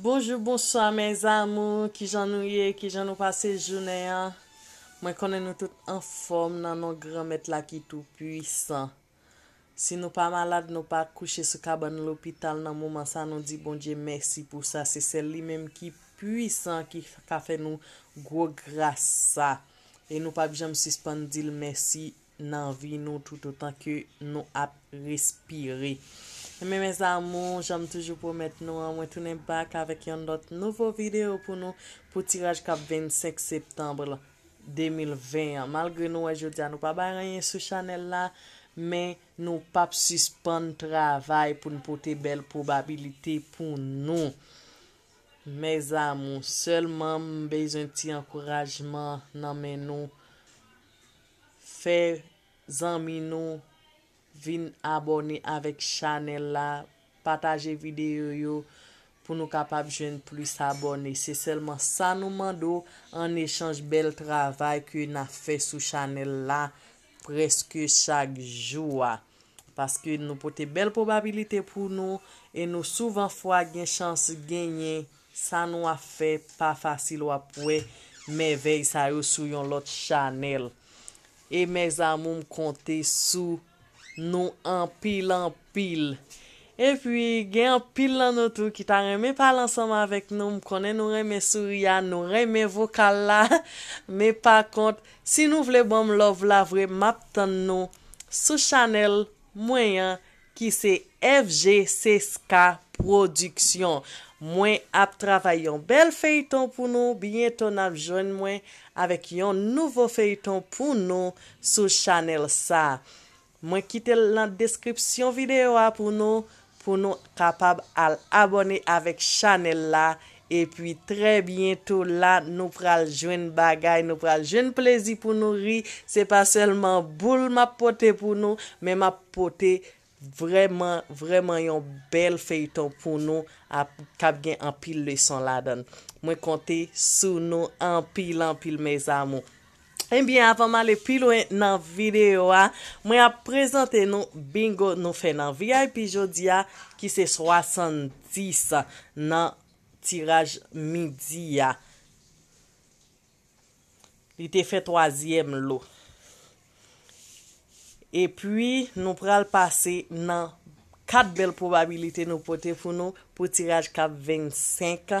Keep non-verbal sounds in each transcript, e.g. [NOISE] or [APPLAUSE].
Bonjour, bonsoir, mes amours, ki jan nou ye, ki jan nou pase jounen. Mwen konen nou tout inform nan nou gram et la ki tou puisan. Si nou pa malade, nou pa kouche sou kab an l'opital nan mouman sa, nou di bon diye mersi pou sa. Se sel li menm ki puisan ki ka fe nou gwo grasa. E nou pa bijan msispan di l mersi nan vi nou tout otan ki nou ap respire. Mè mè zàmou, jèm toujou pou mèt nou an mwen tounen bak avèk yon dot nouvo video pou nou pou tiraj kap 25 septembre 2020 an. Malgrè nou wè jò diyan nou pa bay rayen sou chanel la, mè nou pap suspèn travay pou nou pote bel probabilite pou nou. Mè zàmou, sèlman mbez un ti ankourajman nan mè nou fè zanmi nou. vin abone avèk chanel la, pataje videyo yo, pou nou kapap jwen plus abone. Se selman sa nou mandou, an e chanj bel travay kwen a fè sou chanel la, preske chak jwa. Paske nou pote bel probabilite pou nou, e nou souvan fwa gen chans genye, sa nou a fè pa fasil wapwe, men vey sa yo sou yon lot chanel. E men zanmoum konte sou chanel Nou anpil anpil. E pwi gen anpil lan nou tou ki ta reme pal ansama avek nou. M konen nou reme surya, nou reme vokal la. [LAUGHS] Me pa kont, si nou vle bon m lov lavre, map tan nou sou chanel mwen yan ki se FG CSK Produksyon. Mwen ap travay yon bel feyton pou nou. Biyen ton ap jwen mwen avek yon nouvo feyton pou nou sou chanel sa. Mwen kite lan deskripsyon videyo a pou nou, pou nou kapab al abone avèk chanel la. E pwi tre bientou la nou pral jwen bagay, nou pral jwen plezi pou nou ri. Se pa selman boul ma pote pou nou, me ma pote vreman yon bel feyton pou nou kap gen anpil lè son la dan. Mwen konte sou nou anpil anpil mè zamon. Enbyen eh avanman le pilouen nan videyo a, mwen ap prezante nou bingo nou fe nan viya epi jodia ki se srasan disa nan tiraj midiya. Li te fe toazyem lou. Epi nou pral pase nan kat bel probabilite nou pote founou pou tiraj kap 25 a.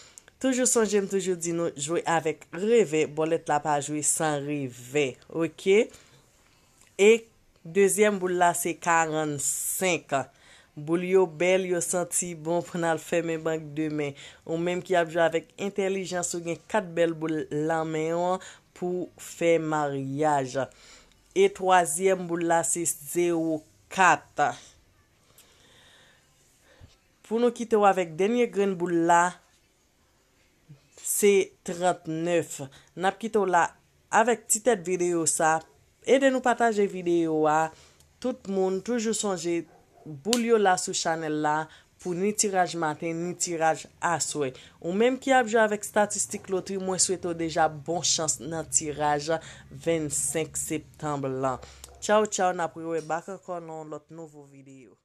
Toujou son jen toujou di nou jwe avek revè. Bolet la pa jwe san revè. Ok? E, dezyem bou la se 45. Bou li yo bel yo senti bon pou nan l fèmè bank demè. Ou mèm ki ap jwe avek intelijans ou gen kat bel bou la menyon pou fèmaryaj. E, tozyem bou la se 04. Pou nou kite ou avek denye gren bou la... C39. Napkito la, avek titet video sa, e de nou pataje video a, tout moun, toujou sonje, boulyo la sou chanel la, pou ni tiraj maten, ni tiraj aswe. Ou menm ki apjou avek statistik lotri, mwen sweto deja bon chans nan tiraj, 25 septembre la. Chow chow napriyo, e baka konon lot novo video.